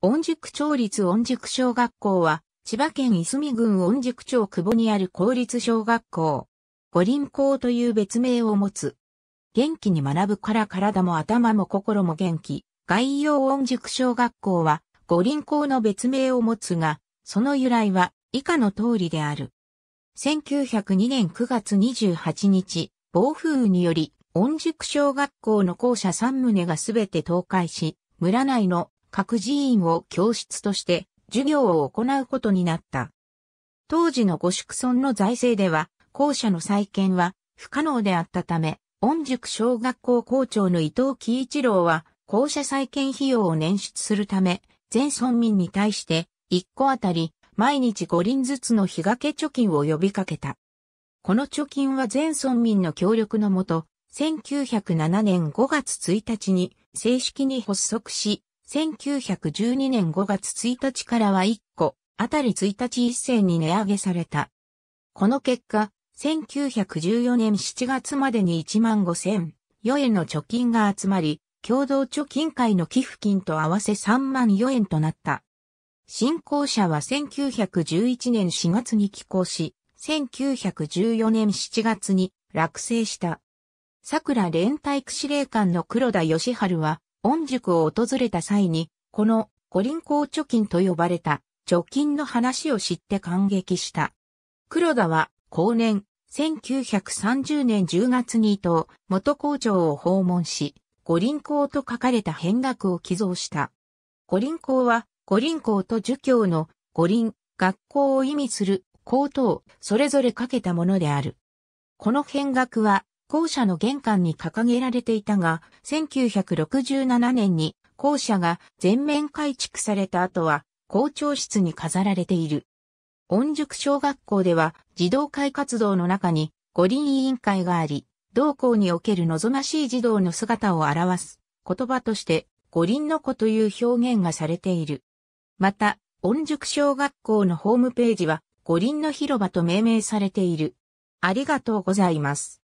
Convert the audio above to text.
御宿町立御宿小学校は、千葉県いすみ郡御宿町久保にある公立小学校。五輪校という別名を持つ。元気に学ぶから体も頭も心も元気。概要御宿小学校は、五輪校の別名を持つが、その由来は以下の通りである。1902年9月28日、暴風雨により、御宿小学校の校舎3棟がすべて倒壊し、村内の各寺院を教室として授業を行うことになった。当時の御宿村の財政では、校舎の再建は不可能であったため、御宿小学校校長の伊藤喜一郎は、校舎再建費用を捻出するため、全村民に対して、1個あたり、毎日5輪ずつの日掛け貯金を呼びかけた。この貯金は全村民の協力のもと、1907年5月1日に正式に発足し、1912年5月1日からは1個、あたり1日一銭に値上げされた。この結果、1914年7月までに1万5千、4円の貯金が集まり、共同貯金会の寄付金と合わせ3万4円となった。新校舎は1911年4月に寄港し、1914年7月に落成した。桜連隊区司令官の黒田義春は、恩塾を訪れた際に、この五輪校貯金と呼ばれた貯金の話を知って感激した。黒田は後年、1930年10月に伊藤元校長を訪問し、五輪校と書かれた変額を寄贈した。五輪校は五輪校と儒教の五輪、学校を意味する校とをそれぞれかけたものである。この変額は校舎の玄関に掲げられていたが、1967年に校舎が全面改築された後は校長室に飾られている。音塾小学校では児童会活動の中に五輪委員会があり、同校における望ましい児童の姿を表す言葉として五輪の子という表現がされている。また、音塾小学校のホームページは五輪の広場と命名されている。ありがとうございます。